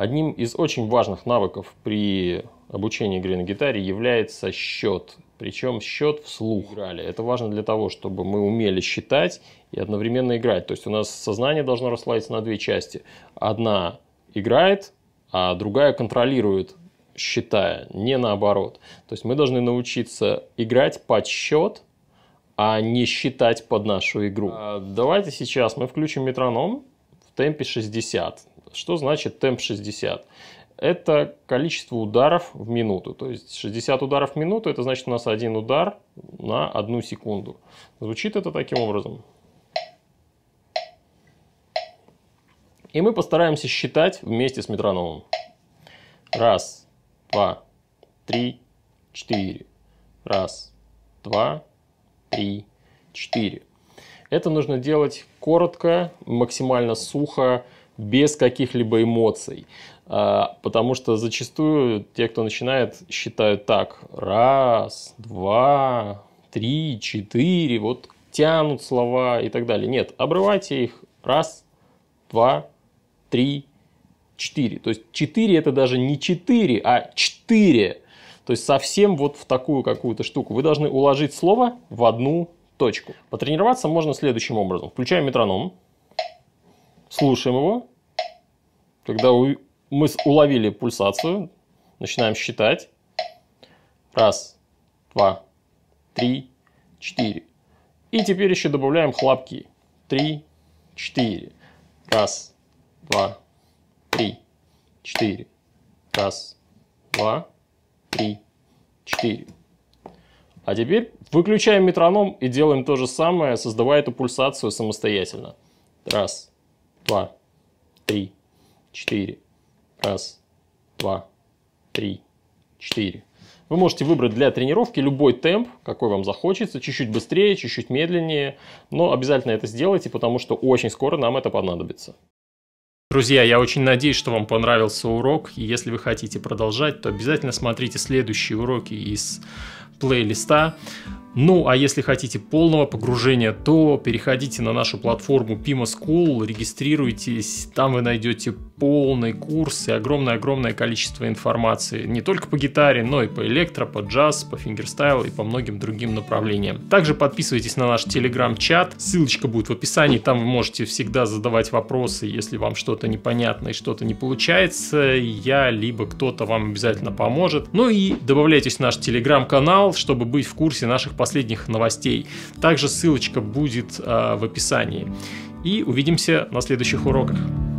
Одним из очень важных навыков при обучении игре на гитаре является счет. Причем счет вслух играли. Это важно для того, чтобы мы умели считать и одновременно играть. То есть у нас сознание должно расслабиться на две части. Одна играет, а другая контролирует, считая, не наоборот. То есть мы должны научиться играть под счет, а не считать под нашу игру. А, давайте сейчас мы включим метроном в темпе 60. Что значит темп 60? Это количество ударов в минуту. То есть 60 ударов в минуту, это значит у нас один удар на одну секунду. Звучит это таким образом. И мы постараемся считать вместе с метрономом. Раз, два, три, четыре. Раз, два, три, четыре. Это нужно делать коротко, максимально сухо, без каких-либо эмоций. А, потому что зачастую те, кто начинает, считают так. Раз, два, три, четыре. Вот тянут слова и так далее. Нет, обрывайте их. Раз, два, три, четыре. То есть четыре это даже не четыре, а четыре. То есть совсем вот в такую какую-то штуку. Вы должны уложить слово в одну точку. Потренироваться можно следующим образом. Включаем метроном слушаем его. Когда мы уловили пульсацию, начинаем считать. Раз, два, три, четыре. И теперь еще добавляем хлопки. Три, четыре. Раз, два, три, четыре. Раз, два, три, четыре. А теперь выключаем метроном и делаем то же самое, создавая эту пульсацию самостоятельно. Раз, два, три, четыре. Раз, два, три, четыре. Вы можете выбрать для тренировки любой темп, какой вам захочется, чуть-чуть быстрее, чуть-чуть медленнее, но обязательно это сделайте, потому что очень скоро нам это понадобится. Друзья, я очень надеюсь, что вам понравился урок, и если вы хотите продолжать, то обязательно смотрите следующие уроки из плейлиста. Ну, а если хотите полного погружения, то переходите на нашу платформу Pima School, регистрируйтесь, там вы найдете полный курс и огромное-огромное количество информации не только по гитаре, но и по электро, по джаз, по фингерстайл и по многим другим направлениям. Также подписывайтесь на наш телеграм-чат, ссылочка будет в описании, там вы можете всегда задавать вопросы, если вам что-то непонятно и что-то не получается, я либо кто-то вам обязательно поможет. Ну и добавляйтесь в наш телеграм-канал, чтобы быть в курсе наших последних новостей. Также ссылочка будет а, в описании. И увидимся на следующих уроках.